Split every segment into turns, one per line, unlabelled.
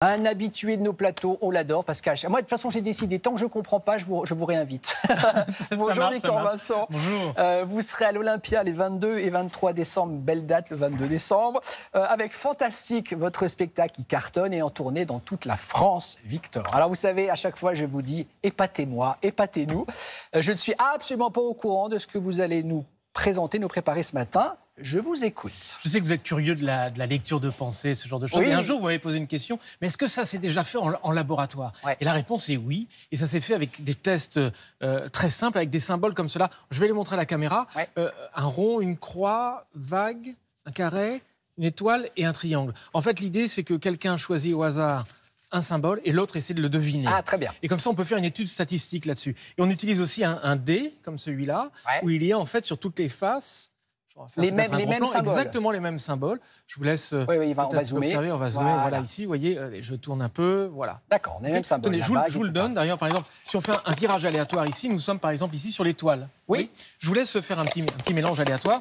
Un habitué de nos plateaux, on l'adore, Pascal. Moi, de toute façon, j'ai décidé, tant que je ne comprends pas, je vous, réinvite. Bonjour Victor Vincent. Bonjour. Euh, vous serez à l'Olympia les 22 et 23 décembre, belle date, le 22 décembre, euh, avec Fantastique, votre spectacle qui cartonne et en tournée dans toute la France, Victor. Alors, vous savez, à chaque fois, je vous dis, épatez-moi, épatez-nous. Euh, je ne suis absolument pas au courant de ce que vous allez nous présenter, nous préparer ce matin. Je vous écoute.
Je sais que vous êtes curieux de la, de la lecture de pensée, ce genre de choses. Et un jour, vous m'avez posé une question, mais est-ce que ça s'est déjà fait en, laboratoire Et la réponse est oui. Et ça s'est fait avec des tests euh, très simples, avec des symboles comme cela. Je vais les montrer à la caméra. Euh, un rond, une croix, vague, un carré, une étoile et un triangle. En fait, l'idée, c'est que quelqu'un choisit au hasard un symbole et l'autre essaie de le deviner. Ah, très bien. Et comme ça, on peut faire une étude statistique là-dessus. Et on utilise aussi un, dé, comme celui-là, où il y a en fait sur toutes les faces les mêmes, symboles. Exactement les mêmes symboles. Je vous laisse euh, on va zoomer. On va zoomer. Voilà, ici, vous voyez, je tourne un peu. Voilà. D'accord, on a les mêmes je, vous, le donne. D'ailleurs, par exemple, si on fait un tirage aléatoire ici, nous sommes par exemple ici sur l'étoile. Oui. Je vous laisse faire un petit, mélange aléatoire.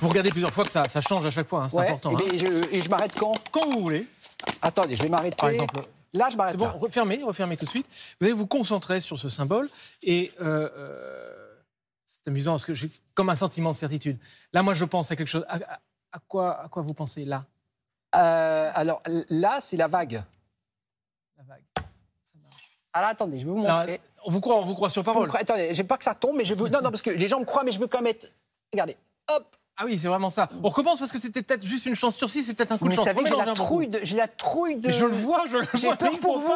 Vous regardez plusieurs fois que ça, change à chaque fois, hein, c'est important. Eh hein. et je m'arrête quand Quand vous voulez. Attendez, je vais m'arrêter. Par exemple, Là, je m'arrête. Bon, refermez, refermez tout de suite. Vous allez vous concentrer sur ce symbole et euh, euh, c'est amusant parce que j'ai comme un sentiment de certitude. Là, moi, je pense à quelque chose. À, quoi, à quoi vous pensez là euh, Alors là, c'est la vague.
La vague. Ça marche. Alors attendez, je vais vous montrer. on vous croit, on vous croit sur parole. je attendez, j'ai pas que ça tombe, mais je veux. Non, non, parce que les gens me croient, mais je veux quand même être. Regardez,
hop. Ah oui, c'est vraiment ça. On recommence parce que c'était peut-être juste une chance sur six, c'est peut-être un coup de chance. Vous savez, j'ai la, trouille de,
j'ai la trouille je le vois, J'ai peur pour vous.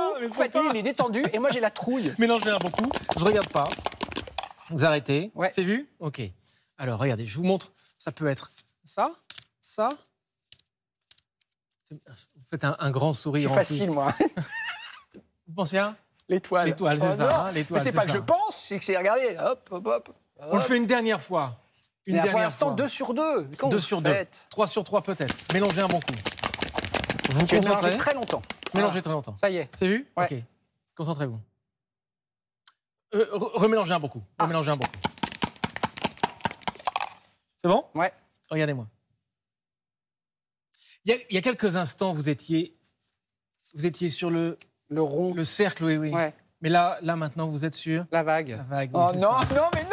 il est détendu et moi j'ai la trouille. Mais non, rien un beaucoup. Je regarde pas. Vous arrêtez. Ouais. C'est vu Ok. Alors regardez, je vous montre. Ça peut être ça, ça. Vous faites un, grand sourire. C'est facile, moi. vous pensez à L'étoile. L'étoile, c'est oh ça. Hein, Mais c'est pas que je pense, c'est que c'est regardez. Hop, hop, hop. On le fait une dernière fois.
Une dernière pour l'instant, 2
sur 2. 2 sur 2. 3 sur 3 peut-être. Mélangez un bon coup. Vous vous concentrez. très longtemps. Mélangez très longtemps. Ça y est. C'est vu Ok. Concentrez-vous. Euh, remélangez un bon coup. Ah. Remélangez un bon coup. C'est bon Ouais. Regardez-moi. Il, y, a, quelques instants, vous étiez, vous étiez sur le... Le rond. Le cercle, oui, oui. Ouais. Mais là, là, maintenant, vous êtes sur... La vague. La vague, Oh non, non, mais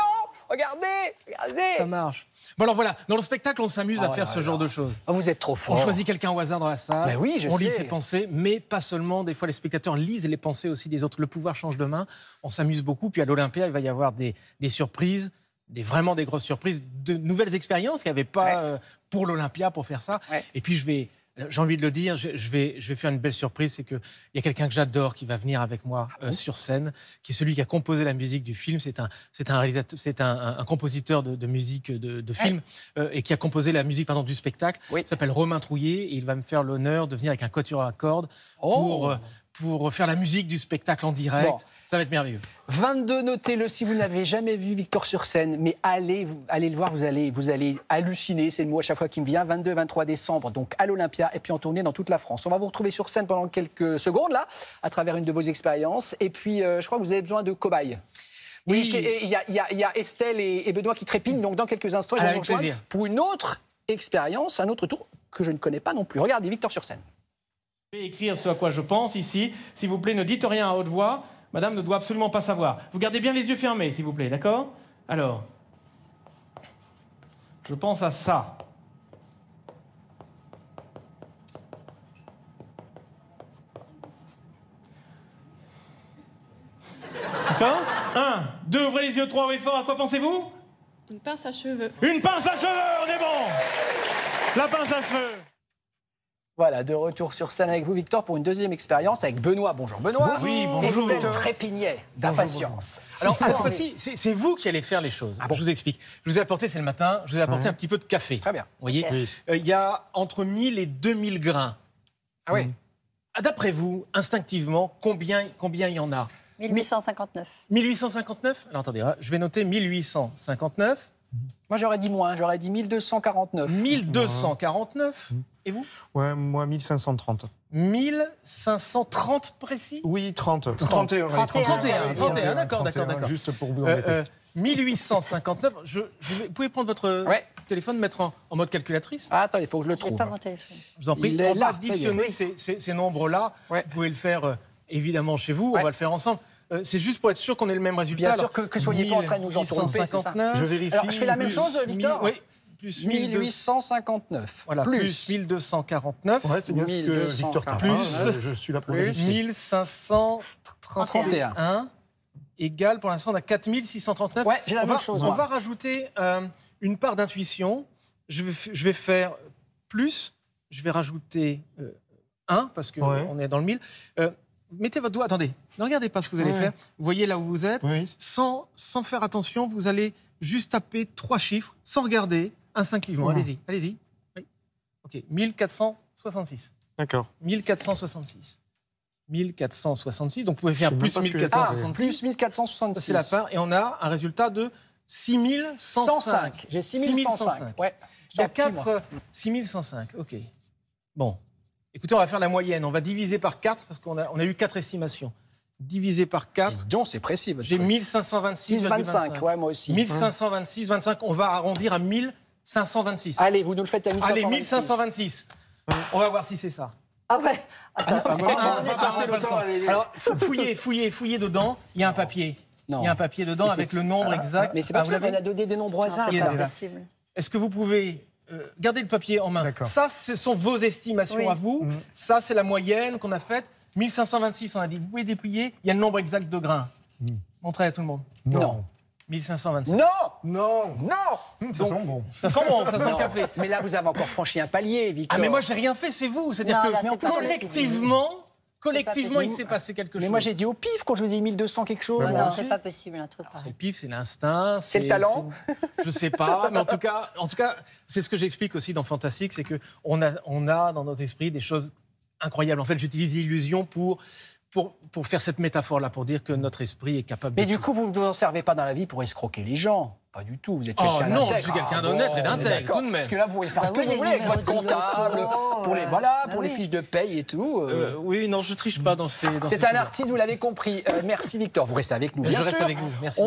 Regardez, regardez. Ça marche. Bon alors voilà, dans le spectacle, on s'amuse à oh faire ce genre de choses. Ah, vous êtes trop fort. On choisit quelqu'un au hasard dans la salle. Ben oui, je on lit ses pensées, mais pas seulement. Des fois, les spectateurs lisent les pensées aussi des autres. Le pouvoir change de main. On s'amuse beaucoup. Puis à l'Olympia, il va y avoir des, surprises. Des, vraiment des grosses surprises, de nouvelles expériences qu'il n'y avait pas euh, pour l'Olympia pour faire ça. Et puis je vais euh, j'ai envie de le dire, je, vais, je vais faire une belle surprise, c'est qu'il y a quelqu'un que j'adore qui va venir avec moi ah euh, sur scène, qui est celui qui a composé la musique du film. C'est un, c'est un, c'est un, compositeur de, musique de, film euh, et qui a composé la musique pardon, du spectacle. Il s'appelle Romain Trouillet et il va me faire l'honneur de venir avec un quatuor à cordes pour oh pour faire la musique du spectacle en direct. Ça va être merveilleux. 22, notez-le
si vous n'avez jamais vu Victor sur scène, mais allez, allez le voir, vous allez, vous allez halluciner, c'est le mot à chaque fois qui me vient. 22, 23 décembre, donc à l'Olympia, et puis en tournée dans toute la France. On va vous retrouver sur scène pendant quelques secondes, là, à travers une de vos expériences. Et puis, euh, je crois que vous avez besoin de cobayes. Oui. Il y, a Estelle et, Benoît qui trépignent, donc dans quelques instants, ils vont pour une autre expérience, un autre tour que je ne connais pas non plus. Regardez Victor sur scène
écrire ce à quoi je pense ici. S'il vous plaît, ne dites rien à haute voix. Madame ne doit absolument pas savoir. Vous gardez bien les yeux fermés, s'il vous plaît, d'accord Alors, je pense à ça. D'accord 1, deux, ouvrez les yeux, trois, ouvrez fort. À quoi pensez-vous
Une pince à cheveux. Une pince à cheveux, on est
bon
La pince à cheveux voilà, de retour sur scène avec vous, Victor, pour une deuxième expérience avec Benoît. Bonjour,
Benoît. Oui, bonjour. Estelle
Trépignet, d'impatience.
Alors, cette fois-ci, c'est vous qui allez faire les choses. Ah je vous explique. Je vous ai apporté, c'est le matin, je vous ai apporté un petit peu de café. Très bien. Vous voyez euh, Il y a entre 1000 et 2000 grains. Ah oui ah, D'après vous, instinctivement, combien il y en a
1859.
1859 Alors, attendez, hein, je vais noter 1859. Moi, j'aurais dit moins, hein. j'aurais dit 1249. 1249 et vous Ouais, moi 1530. 1530 précis Oui, 30. 30. 31, 31, 31, d'accord, d'accord, d'accord. Juste pour vous embêter. Euh, 1859, euh, je, vous pouvez prendre votre téléphone, mettre en, mode calculatrice ah, Attends, il faut que je le trouve.
Je vous en prie, on va additionner
ces, nombres-là. Vous pouvez le faire euh, évidemment chez vous, on va le faire ensemble. Euh, c'est juste pour être sûr qu'on ait le même résultat. Bien sûr que, que soyez pas en train de nous ça Je vérifie. Alors, je fais la même chose, Victor. oui plus 1859. Voilà, plus, 1249. c'est bien que Victor plus, je suis là pour plus 1531 pour l'instant, on a 4639. j'ai la on va, chose. On va rajouter euh, une part d'intuition. Je vais, je vais faire plus, je vais rajouter 1, euh, parce qu'on on est dans le 1000. Euh, mettez votre doigt, attendez, ne regardez pas ce que vous allez faire. Vous voyez là où vous êtes. Oui. Sans, sans faire attention, vous allez juste taper trois chiffres, sans regarder instinctivement. Allez-y, allez-y. Ok, 1466. D'accord. 1466. 1466, donc vous pouvez faire plus 1466. Ah, plus 1466. C'est la part, et on a un résultat de 6105. J'ai 6105. Ouais. Il y a 4 6105, ok. Bon. Écoutez, on va faire la moyenne. On va diviser par 4 parce qu'on a, on a eu 4 estimations. Divisé par 4. Dis c'est précis. J'ai 1526. 25, ouais, moi aussi. 1526, 25. On va arrondir à 1000. 526. Allez, vous nous le faites à 1526. Allez, 1526. On va voir si c'est ça. Ah ouais passer le temps. Alors, fouillez, fouillez, fouillez dedans. Il y a un papier. Non. Il y a un papier dedans avec le nombre exact. Mais c'est pas possible, ah, a donné des nombres au Est-ce que vous pouvez euh, garder le papier en main Ça, ce sont vos estimations à vous. Mm-hmm. Ça, c'est la moyenne qu'on a faite. 1526, on a dit, vous pouvez déplier. Il y a le nombre exact de grains. Mm. Montrez à tout le monde. non. 1526. Non Non Non Ça sent bon. Ça sent bon, ça sent café.
Mais là, vous avez encore franchi un palier, Victor. Ah, mais moi, j'ai
rien fait, c'est vous. C'est-à-dire que collectivement, collectivement, il s'est passé quelque chose. Mais moi, j'ai dit
au pif quand je vous ai dit 1200 quelque chose. non, c'est pas possible, un truc. C'est
le pif, c'est l'instinct. C'est le talent Je sais pas, mais en tout cas, en tout cas c'est ce que j'explique aussi dans Fantastique, c'est qu'on a, on a dans notre esprit des choses incroyables. En fait, j'utilise l'illusion pour pour, faire cette métaphore-là, pour dire que notre esprit est capable Mais du coup, vous ne vous en servez pas dans la vie pour escroquer les gens pas du tout, vous êtes oh, quelqu'un oh, non, je suis quelqu'un ah d'honnête et d'intègre, tout de même. Parce que là, vous pouvez faire bah ce que vous voulez avec votre comptable, pour les, bah pour les fiches
de paye et tout. Euh. Euh, oui, non,
je triche pas dans ces. c'est un artiste, vous l'avez compris. Euh, merci Victor, vous restez avec nous. je reste avec vous, merci.